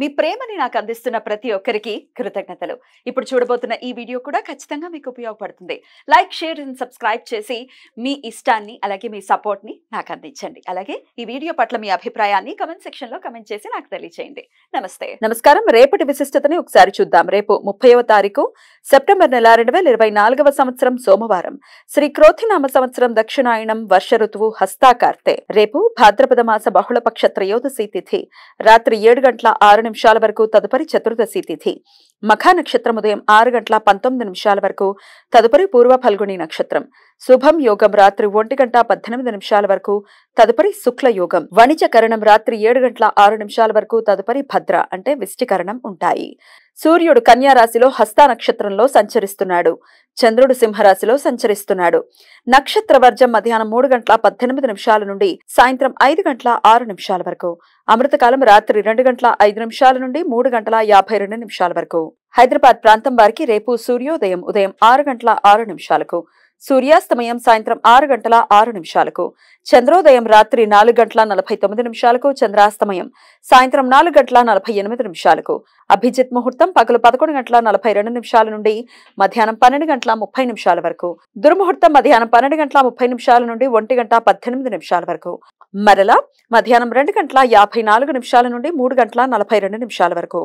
మీ ప్రేమని నాకు అందిస్తున్న ప్రతి ఒక్కరికి కృతజ్ఞతలు ఇప్పుడు చూడబోతున్న ఈ వీడియో కూడా ఖచ్చితంగా మీకు ఉపయోగపడుతుంది లైక్ షేర్ అండ్ సబ్స్క్రైబ్ చేసి మీ ఇష్టాన్ని అలాగే మీ సపోర్ట్ని నాకు అందించండి అలాగే ఈ వీడియో పట్ల మీ అభిప్రాయాన్ని కమెంట్ సెక్షన్లో కమెంట్ చేసి నాకు తెలియజేయండి నమస్తే నమస్కారం రేపటి విశిష్టతని ఒకసారి చూద్దాం రేపు ముప్పైవ తారీఖు సెప్టెంబర్ నెల రెండు వేల ఇరవై నాలుగవ సంవత్సరం సోమవారం శ్రీ క్రోతినామ సంవత్సరం దక్షిణాయనం వర్ష ఋతువు హస్తాకార్తె రేపు భాద్రపద మాస బహుళపక్ష త్రయోదశి తిథి రాత్రి ఏడు గంటల ఆరు నిమిషాల వరకు తదుపరి చతుర్దశి తిథి మఖా నక్షత్రం ఉదయం ఆరు గంటల పంతొమ్మిది నిమిషాల వరకు తదుపరి పూర్వ ఫల్గుణి నక్షత్రం శుభం యోగం రాత్రి ఒంటి గంట పద్దెనిమిది నిమిషాల వరకు తదుపరి శుక్ల యోగం వణిజ కరణం రాత్రి ఏడు గంటల ఆరు నిమిషాల వరకు తదుపరి భద్ర అంటే విష్టికరణం ఉంటాయి సూర్యుడు కన్యారాశిలో హస్త నక్షత్రంలో సంచరిస్తున్నాడు చంద్రుడు సింహరాశిలో సంచరిస్తున్నాడు నక్షత్రవర్జం మధ్యాహ్నం మూడు గంటల పద్దెనిమిది నిమిషాల నుండి సాయంత్రం ఐదు గంటల ఆరు నిమిషాల వరకు అమృతకాలం రాత్రి రెండు గంటల ఐదు నిమిషాల నుండి మూడు గంటల యాభై రెండు నిమిషాల వరకు హైదరాబాద్ ప్రాంతం వారికి రేపు సూర్యోదయం ఉదయం ఆరు గంటల ఆరు నిమిషాలకు సూర్యాస్తమయం సాయంత్రం ఆరు గంటల ఆరు నిమిషాలకు చంద్రోదయం రాత్రి నాలుగు గంటల నలభై తొమ్మిది నిమిషాలకు చంద్రాస్తమయం సాయంత్రం నాలుగు గంటల నలభై ఎనిమిది నిమిషాలకు అభిజిత్ ముహూర్తం పగలు పదకొండు గంటల నలభై రెండు నిమిషాల నుండి మధ్యాహ్నం పన్నెండు గంటల ముప్పై నిమిషాల వరకు దుర్ముహూర్తం మధ్యాహ్నం పన్నెండు గంటల ముప్పై నిమిషాల నుండి ఒంటి గంట పద్దెనిమిది నిమిషాల వరకు మరలా మధ్యాహ్నం రెండు గంటల యాభై నాలుగు నిమిషాల నుండి మూడు గంటల నలభై రెండు నిమిషాల వరకు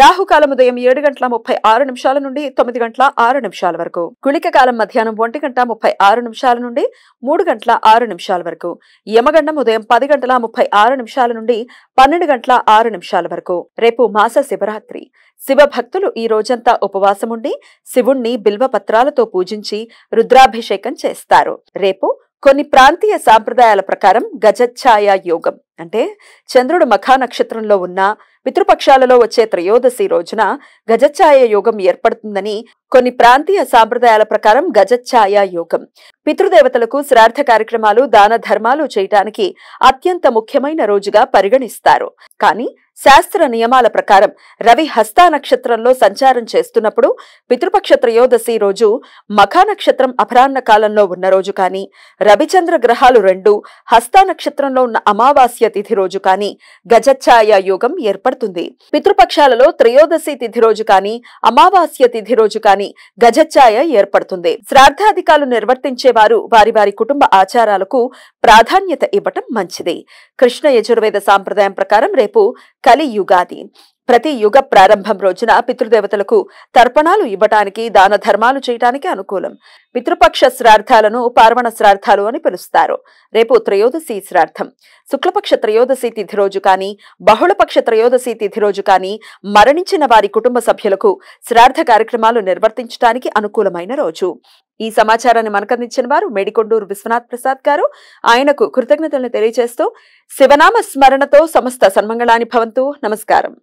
రాహుకాలం ఉదయం ఏడు గంటల ముప్పై ఆరు నిమిషాల నుండి తొమ్మిది గంటల ఆరు నిమిషాల వరకు గుళిక కాలం మధ్యాహ్నం ఒంటి గంట ముప్పై ఆరు నిమిషాల నుండి మూడు గంటల ఆరు నిమిషాల వరకు యమగండం ఉదయం పది గంటల ముప్పై ఆరు నిమిషాల నుండి పన్నెండు గంటల ఆరు నిమిషాల వరకు రేపు మాస శివరాత్రి శివ భక్తులు ఈ రోజంతా ఉపవాసముండి శివుణ్ణి బిల్వ పత్రాలతో పూజించి రుద్రాభిషేకం చేస్తారు రేపు కొన్ని ప్రాంతీయ సాంప్రదాయాల ప్రకారం గజఛాయా యోగం అంటే చంద్రుడు మఖా నక్షత్రంలో ఉన్న పితృపక్షాలలో వచ్చే త్రయోదశి రోజున గజఛాయ యోగం ఏర్పడుతుందని కొన్ని ప్రాంతీయ సాంప్రదాయాల ప్రకారం గజఛాయ యోగం పితృదేవతలకు శ్రార్థ కార్యక్రమాలు దాన ధర్మాలు చేయటానికి అత్యంత ముఖ్యమైన రోజుగా పరిగణిస్తారు కానీ శాస్త్ర నియమాల ప్రకారం రవి హస్తా నక్షత్రంలో సంచారం చేస్తున్నప్పుడు పితృపక్ష త్రయోదశి రోజు మఖా నక్షత్రం అపరాహ్న కాలంలో ఉన్న రోజు కానీ రవిచంద్ర గ్రహాలు రెండు హస్తా నక్షత్రంలో ఉన్న అమావాస్య తిథి రోజు కానీ గజఛాయ యోగం ఏర్పడుతుంది పితృపక్షాలలో త్రయోదశి తిథి రోజు కానీ అమావాస్య తిథి రోజు కానీ గజఛాయ ఏర్పడుతుంది శ్రాద్ధాధికాలు నిర్వర్తించే వారు వారి వారి కుటుంబ ఆచారాలకు ప్రాధాన్యత ఇవ్వటం మంచిది కృష్ణ యజుర్వేద సాంప్రదాయం ప్రకారం రేపు కలి యుగాది ప్రతి యుగ ప్రారంభం రోజున పితృదేవతలకు తర్పణాలు ఇవ్వటానికి దాన ధర్మాలు చేయటానికి అనుకూలం పితృపక్ష శ్రార్థాలను పార్వణ శ్రార్థాలు అని పిలుస్తారు రేపు త్రయోదశి శ్రార్థం శుక్లపక్ష త్రయోదశి తిథి రోజు కానీ బహుళపక్ష త్రయోదశి తిథి రోజు కానీ మరణించిన వారి కుటుంబ సభ్యులకు శ్రార్థ కార్యక్రమాలు నిర్వర్తించడానికి అనుకూలమైన రోజు ఈ సమాచారాన్ని మనకందించిన వారు మేడికొండూరు విశ్వనాథ్ ప్రసాద్ గారు ఆయనకు కృతజ్ఞతలను తెలియజేస్తూ శివనామ స్మరణతో సమస్త సన్మంగళాని భవంతు నమస్కారం